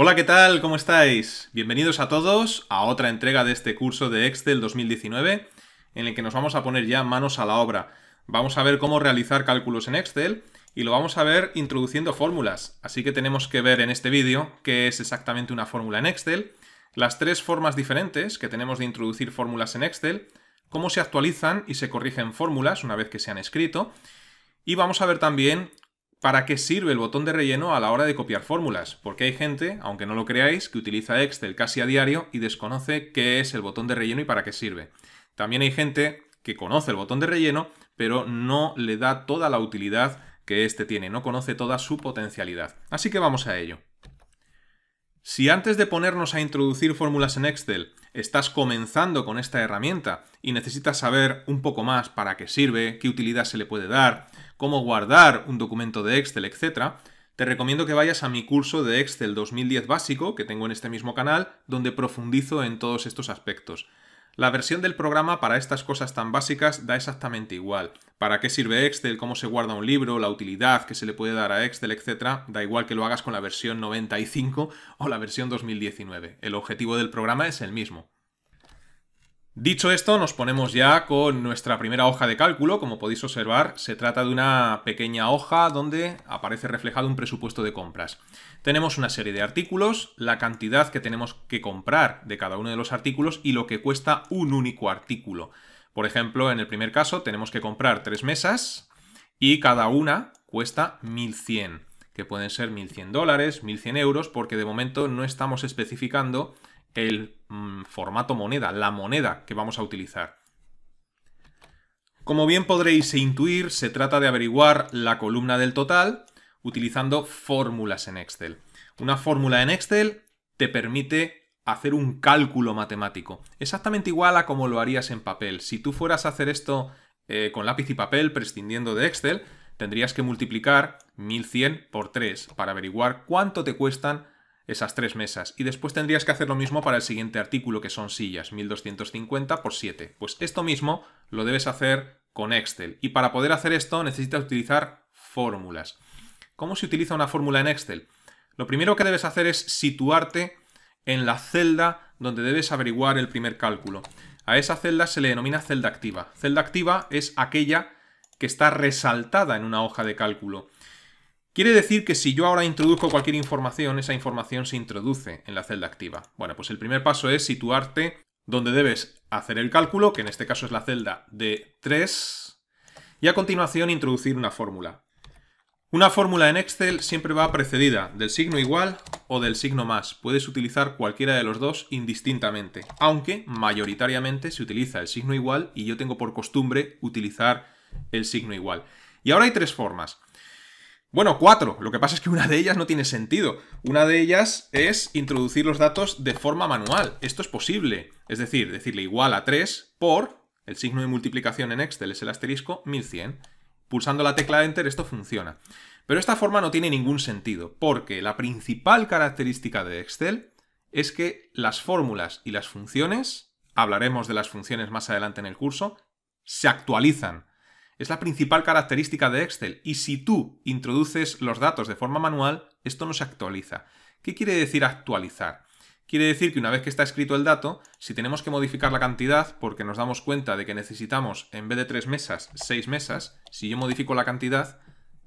Hola, ¿qué tal? ¿Cómo estáis? Bienvenidos a todos a otra entrega de este curso de Excel 2019 en el que nos vamos a poner ya manos a la obra. Vamos a ver cómo realizar cálculos en Excel y lo vamos a ver introduciendo fórmulas. Así que tenemos que ver en este vídeo qué es exactamente una fórmula en Excel, las tres formas diferentes que tenemos de introducir fórmulas en Excel, cómo se actualizan y se corrigen fórmulas una vez que se han escrito y vamos a ver también ¿Para qué sirve el botón de relleno a la hora de copiar fórmulas? Porque hay gente, aunque no lo creáis, que utiliza Excel casi a diario y desconoce qué es el botón de relleno y para qué sirve. También hay gente que conoce el botón de relleno, pero no le da toda la utilidad que éste tiene, no conoce toda su potencialidad. Así que vamos a ello. Si antes de ponernos a introducir fórmulas en Excel estás comenzando con esta herramienta y necesitas saber un poco más para qué sirve, qué utilidad se le puede dar, cómo guardar un documento de Excel, etc., te recomiendo que vayas a mi curso de Excel 2010 básico que tengo en este mismo canal, donde profundizo en todos estos aspectos. La versión del programa para estas cosas tan básicas da exactamente igual. Para qué sirve Excel, cómo se guarda un libro, la utilidad que se le puede dar a Excel, etc. Da igual que lo hagas con la versión 95 o la versión 2019. El objetivo del programa es el mismo. Dicho esto, nos ponemos ya con nuestra primera hoja de cálculo. Como podéis observar, se trata de una pequeña hoja donde aparece reflejado un presupuesto de compras. Tenemos una serie de artículos, la cantidad que tenemos que comprar de cada uno de los artículos y lo que cuesta un único artículo. Por ejemplo, en el primer caso tenemos que comprar tres mesas y cada una cuesta 1100, que pueden ser 1100 dólares, 1100 euros, porque de momento no estamos especificando el mm, formato moneda, la moneda que vamos a utilizar. Como bien podréis intuir, se trata de averiguar la columna del total utilizando fórmulas en Excel. Una fórmula en Excel te permite hacer un cálculo matemático, exactamente igual a como lo harías en papel. Si tú fueras a hacer esto eh, con lápiz y papel, prescindiendo de Excel, tendrías que multiplicar 1100 por 3 para averiguar cuánto te cuestan esas tres mesas. Y después tendrías que hacer lo mismo para el siguiente artículo, que son sillas, 1250 por 7. Pues esto mismo lo debes hacer con Excel. Y para poder hacer esto necesitas utilizar fórmulas. ¿Cómo se utiliza una fórmula en Excel? Lo primero que debes hacer es situarte en la celda donde debes averiguar el primer cálculo. A esa celda se le denomina celda activa. Celda activa es aquella que está resaltada en una hoja de cálculo. Quiere decir que si yo ahora introduzco cualquier información, esa información se introduce en la celda activa. Bueno, pues el primer paso es situarte donde debes hacer el cálculo, que en este caso es la celda de 3, y a continuación introducir una fórmula. Una fórmula en Excel siempre va precedida del signo igual o del signo más. Puedes utilizar cualquiera de los dos indistintamente, aunque mayoritariamente se utiliza el signo igual y yo tengo por costumbre utilizar el signo igual. Y ahora hay tres formas. Bueno, cuatro. Lo que pasa es que una de ellas no tiene sentido. Una de ellas es introducir los datos de forma manual. Esto es posible. Es decir, decirle igual a 3 por... El signo de multiplicación en Excel es el asterisco 1100. Pulsando la tecla Enter esto funciona. Pero esta forma no tiene ningún sentido, porque la principal característica de Excel es que las fórmulas y las funciones, hablaremos de las funciones más adelante en el curso, se actualizan. Es la principal característica de Excel y si tú introduces los datos de forma manual, esto no se actualiza. ¿Qué quiere decir actualizar? Quiere decir que una vez que está escrito el dato, si tenemos que modificar la cantidad porque nos damos cuenta de que necesitamos en vez de tres mesas, seis mesas, si yo modifico la cantidad,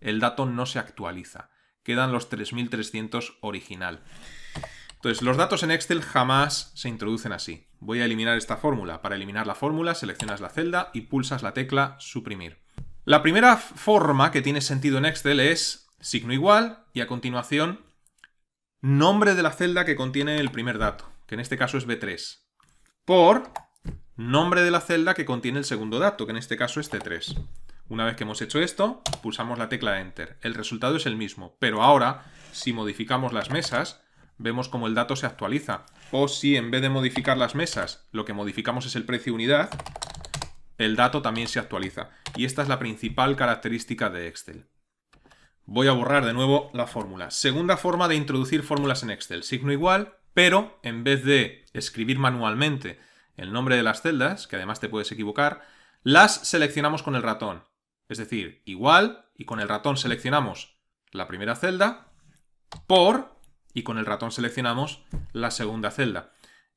el dato no se actualiza. Quedan los 3300 original. Entonces, los datos en Excel jamás se introducen así. Voy a eliminar esta fórmula. Para eliminar la fórmula, seleccionas la celda y pulsas la tecla suprimir. La primera forma que tiene sentido en Excel es signo igual y a continuación nombre de la celda que contiene el primer dato, que en este caso es B3, por nombre de la celda que contiene el segundo dato, que en este caso es C3. Una vez que hemos hecho esto, pulsamos la tecla Enter. El resultado es el mismo, pero ahora, si modificamos las mesas, vemos cómo el dato se actualiza. O si en vez de modificar las mesas, lo que modificamos es el precio unidad, el dato también se actualiza. Y esta es la principal característica de Excel. Voy a borrar de nuevo la fórmula. Segunda forma de introducir fórmulas en Excel. Signo igual, pero en vez de escribir manualmente el nombre de las celdas, que además te puedes equivocar, las seleccionamos con el ratón. Es decir, igual y con el ratón seleccionamos la primera celda, por y con el ratón seleccionamos la segunda celda.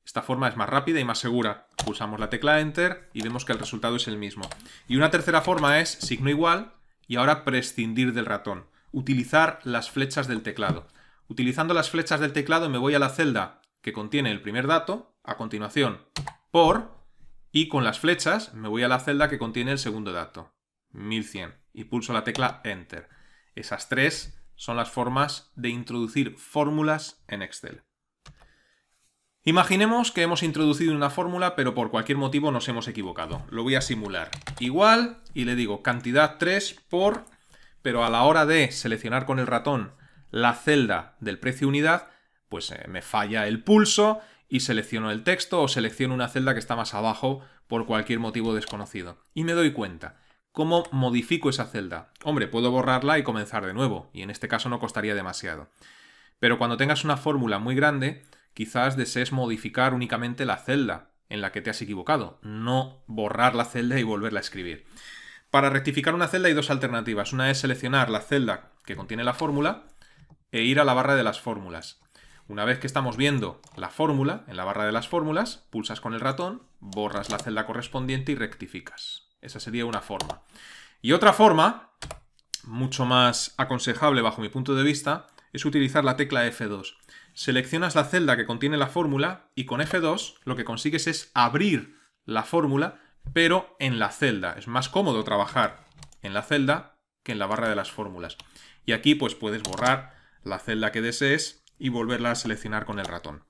Esta forma es más rápida y más segura. Pulsamos la tecla Enter y vemos que el resultado es el mismo. Y una tercera forma es signo igual y ahora prescindir del ratón. Utilizar las flechas del teclado. Utilizando las flechas del teclado me voy a la celda que contiene el primer dato, a continuación por, y con las flechas me voy a la celda que contiene el segundo dato, 1100, y pulso la tecla Enter. Esas tres son las formas de introducir fórmulas en Excel. Imaginemos que hemos introducido una fórmula, pero por cualquier motivo nos hemos equivocado. Lo voy a simular. Igual, y le digo cantidad 3 por... Pero a la hora de seleccionar con el ratón la celda del precio unidad, pues eh, me falla el pulso y selecciono el texto o selecciono una celda que está más abajo por cualquier motivo desconocido. Y me doy cuenta. ¿Cómo modifico esa celda? Hombre, puedo borrarla y comenzar de nuevo, y en este caso no costaría demasiado. Pero cuando tengas una fórmula muy grande, quizás desees modificar únicamente la celda en la que te has equivocado, no borrar la celda y volverla a escribir. Para rectificar una celda hay dos alternativas. Una es seleccionar la celda que contiene la fórmula e ir a la barra de las fórmulas. Una vez que estamos viendo la fórmula, en la barra de las fórmulas, pulsas con el ratón, borras la celda correspondiente y rectificas. Esa sería una forma. Y otra forma, mucho más aconsejable bajo mi punto de vista, es utilizar la tecla F2 seleccionas la celda que contiene la fórmula y con F2 lo que consigues es abrir la fórmula, pero en la celda. Es más cómodo trabajar en la celda que en la barra de las fórmulas. Y aquí pues puedes borrar la celda que desees y volverla a seleccionar con el ratón.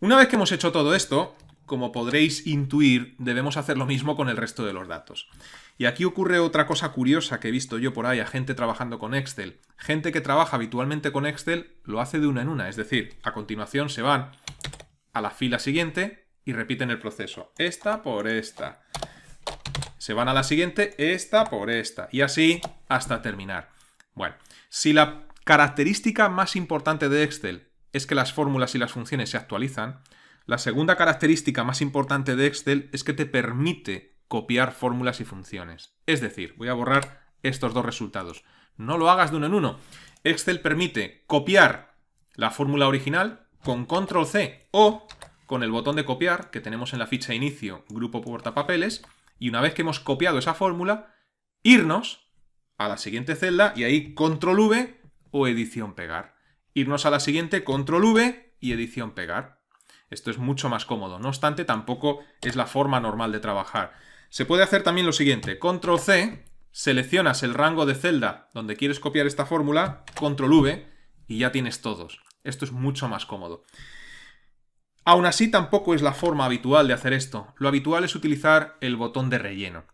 Una vez que hemos hecho todo esto, como podréis intuir, debemos hacer lo mismo con el resto de los datos. Y aquí ocurre otra cosa curiosa que he visto yo por ahí a gente trabajando con Excel. Gente que trabaja habitualmente con Excel lo hace de una en una, es decir, a continuación se van a la fila siguiente y repiten el proceso. Esta por esta. Se van a la siguiente, esta por esta. Y así hasta terminar. Bueno, si la característica más importante de Excel es que las fórmulas y las funciones se actualizan, la segunda característica más importante de Excel es que te permite copiar fórmulas y funciones. Es decir, voy a borrar estos dos resultados. No lo hagas de uno en uno. Excel permite copiar la fórmula original con control C o con el botón de copiar que tenemos en la ficha inicio grupo portapapeles y una vez que hemos copiado esa fórmula, irnos a la siguiente celda y ahí control V o edición pegar. Irnos a la siguiente control V y edición pegar. Esto es mucho más cómodo. No obstante, tampoco es la forma normal de trabajar. Se puede hacer también lo siguiente. Control C, seleccionas el rango de celda donde quieres copiar esta fórmula, control V y ya tienes todos. Esto es mucho más cómodo. Aún así, tampoco es la forma habitual de hacer esto. Lo habitual es utilizar el botón de relleno.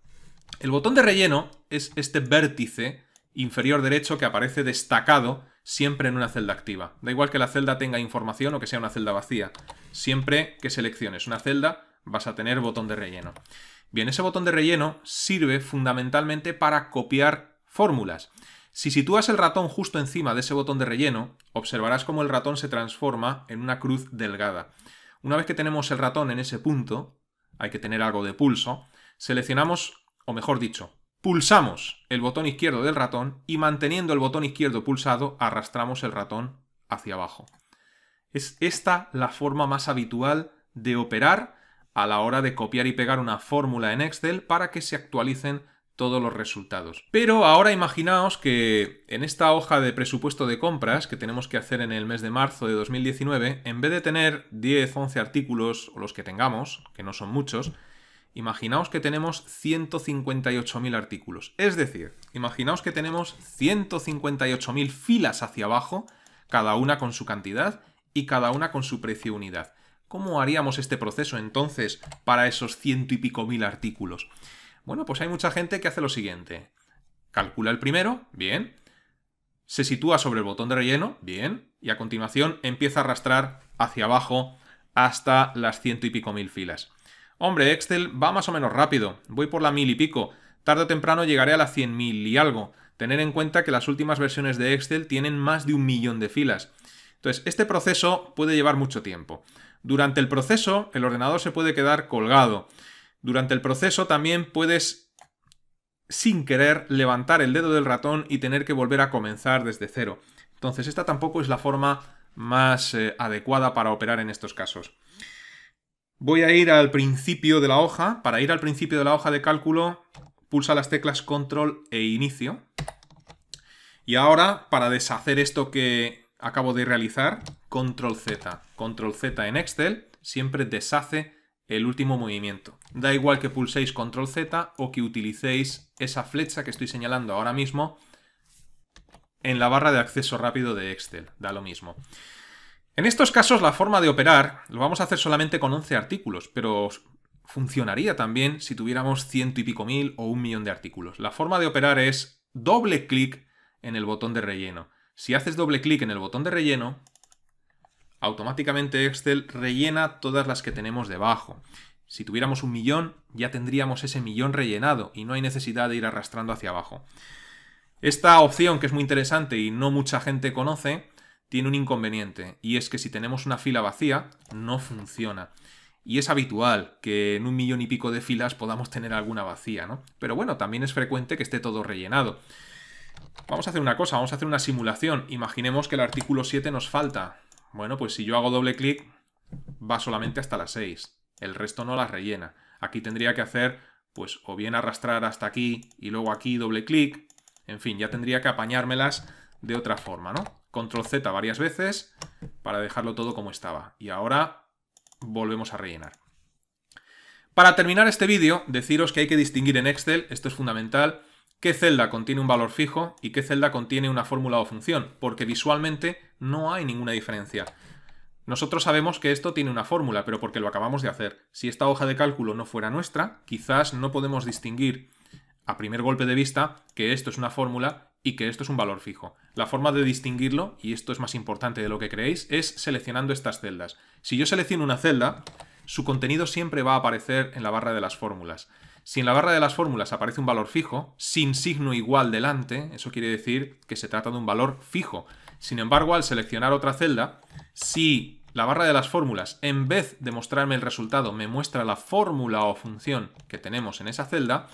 El botón de relleno es este vértice inferior derecho que aparece destacado siempre en una celda activa. Da igual que la celda tenga información o que sea una celda vacía. Siempre que selecciones una celda vas a tener botón de relleno. Bien, ese botón de relleno sirve fundamentalmente para copiar fórmulas. Si sitúas el ratón justo encima de ese botón de relleno, observarás cómo el ratón se transforma en una cruz delgada. Una vez que tenemos el ratón en ese punto, hay que tener algo de pulso, seleccionamos, o mejor dicho, pulsamos el botón izquierdo del ratón y manteniendo el botón izquierdo pulsado arrastramos el ratón hacia abajo. Es esta la forma más habitual de operar a la hora de copiar y pegar una fórmula en Excel para que se actualicen todos los resultados. Pero ahora imaginaos que en esta hoja de presupuesto de compras que tenemos que hacer en el mes de marzo de 2019, en vez de tener 10, 11 artículos o los que tengamos, que no son muchos, Imaginaos que tenemos 158.000 artículos. Es decir, imaginaos que tenemos 158.000 filas hacia abajo, cada una con su cantidad y cada una con su precio unidad. ¿Cómo haríamos este proceso entonces para esos ciento y pico mil artículos? Bueno, pues hay mucha gente que hace lo siguiente. Calcula el primero, bien. Se sitúa sobre el botón de relleno, bien. Y a continuación empieza a arrastrar hacia abajo hasta las ciento y pico mil filas. Hombre, Excel va más o menos rápido, voy por la mil y pico, tarde o temprano llegaré a la cien mil y algo. Tener en cuenta que las últimas versiones de Excel tienen más de un millón de filas. Entonces, este proceso puede llevar mucho tiempo. Durante el proceso, el ordenador se puede quedar colgado. Durante el proceso también puedes, sin querer, levantar el dedo del ratón y tener que volver a comenzar desde cero. Entonces, esta tampoco es la forma más eh, adecuada para operar en estos casos. Voy a ir al principio de la hoja. Para ir al principio de la hoja de cálculo, pulsa las teclas Control e Inicio. Y ahora, para deshacer esto que acabo de realizar, Control Z. Control Z en Excel siempre deshace el último movimiento. Da igual que pulséis Control Z o que utilicéis esa flecha que estoy señalando ahora mismo en la barra de acceso rápido de Excel. Da lo mismo. En estos casos la forma de operar lo vamos a hacer solamente con 11 artículos, pero funcionaría también si tuviéramos ciento y pico mil o un millón de artículos. La forma de operar es doble clic en el botón de relleno. Si haces doble clic en el botón de relleno, automáticamente Excel rellena todas las que tenemos debajo. Si tuviéramos un millón, ya tendríamos ese millón rellenado y no hay necesidad de ir arrastrando hacia abajo. Esta opción, que es muy interesante y no mucha gente conoce, tiene un inconveniente y es que si tenemos una fila vacía no funciona. Y es habitual que en un millón y pico de filas podamos tener alguna vacía, ¿no? Pero bueno, también es frecuente que esté todo rellenado. Vamos a hacer una cosa, vamos a hacer una simulación. Imaginemos que el artículo 7 nos falta. Bueno, pues si yo hago doble clic, va solamente hasta las 6. El resto no las rellena. Aquí tendría que hacer, pues, o bien arrastrar hasta aquí y luego aquí doble clic. En fin, ya tendría que apañármelas de otra forma, ¿no? control Z varias veces para dejarlo todo como estaba. Y ahora volvemos a rellenar. Para terminar este vídeo, deciros que hay que distinguir en Excel, esto es fundamental, qué celda contiene un valor fijo y qué celda contiene una fórmula o función, porque visualmente no hay ninguna diferencia. Nosotros sabemos que esto tiene una fórmula, pero porque lo acabamos de hacer. Si esta hoja de cálculo no fuera nuestra, quizás no podemos distinguir a primer golpe de vista que esto es una fórmula y que esto es un valor fijo. La forma de distinguirlo, y esto es más importante de lo que creéis, es seleccionando estas celdas. Si yo selecciono una celda, su contenido siempre va a aparecer en la barra de las fórmulas. Si en la barra de las fórmulas aparece un valor fijo, sin signo igual delante, eso quiere decir que se trata de un valor fijo. Sin embargo, al seleccionar otra celda, si la barra de las fórmulas, en vez de mostrarme el resultado, me muestra la fórmula o función que tenemos en esa celda,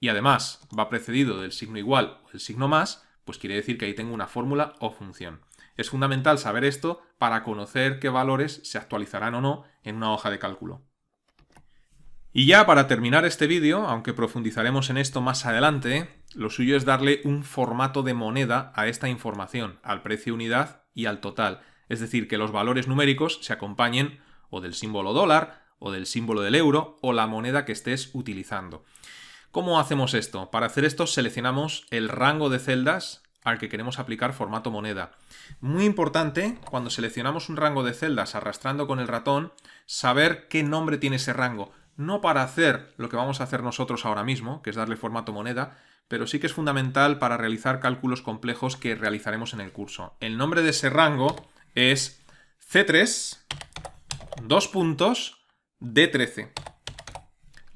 y además va precedido del signo igual o el signo más, pues quiere decir que ahí tengo una fórmula o función. Es fundamental saber esto para conocer qué valores se actualizarán o no en una hoja de cálculo. Y ya para terminar este vídeo, aunque profundizaremos en esto más adelante, lo suyo es darle un formato de moneda a esta información, al precio unidad y al total. Es decir, que los valores numéricos se acompañen o del símbolo dólar, o del símbolo del euro, o la moneda que estés utilizando. ¿Cómo hacemos esto? Para hacer esto seleccionamos el rango de celdas al que queremos aplicar formato moneda. Muy importante, cuando seleccionamos un rango de celdas arrastrando con el ratón, saber qué nombre tiene ese rango. No para hacer lo que vamos a hacer nosotros ahora mismo, que es darle formato moneda, pero sí que es fundamental para realizar cálculos complejos que realizaremos en el curso. El nombre de ese rango es C3, dos puntos, D13.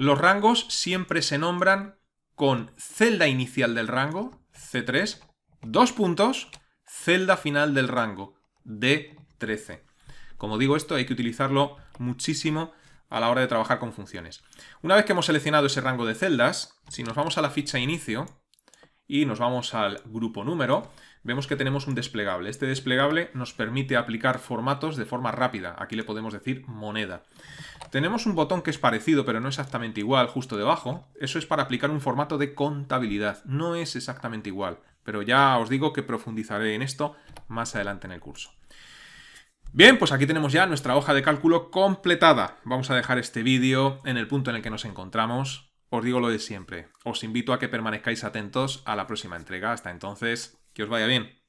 Los rangos siempre se nombran con celda inicial del rango, C3, dos puntos, celda final del rango, D13. Como digo esto, hay que utilizarlo muchísimo a la hora de trabajar con funciones. Una vez que hemos seleccionado ese rango de celdas, si nos vamos a la ficha inicio, y nos vamos al grupo número, vemos que tenemos un desplegable. Este desplegable nos permite aplicar formatos de forma rápida. Aquí le podemos decir moneda. Tenemos un botón que es parecido, pero no exactamente igual, justo debajo. Eso es para aplicar un formato de contabilidad. No es exactamente igual, pero ya os digo que profundizaré en esto más adelante en el curso. Bien, pues aquí tenemos ya nuestra hoja de cálculo completada. Vamos a dejar este vídeo en el punto en el que nos encontramos os digo lo de siempre. Os invito a que permanezcáis atentos a la próxima entrega. Hasta entonces, que os vaya bien.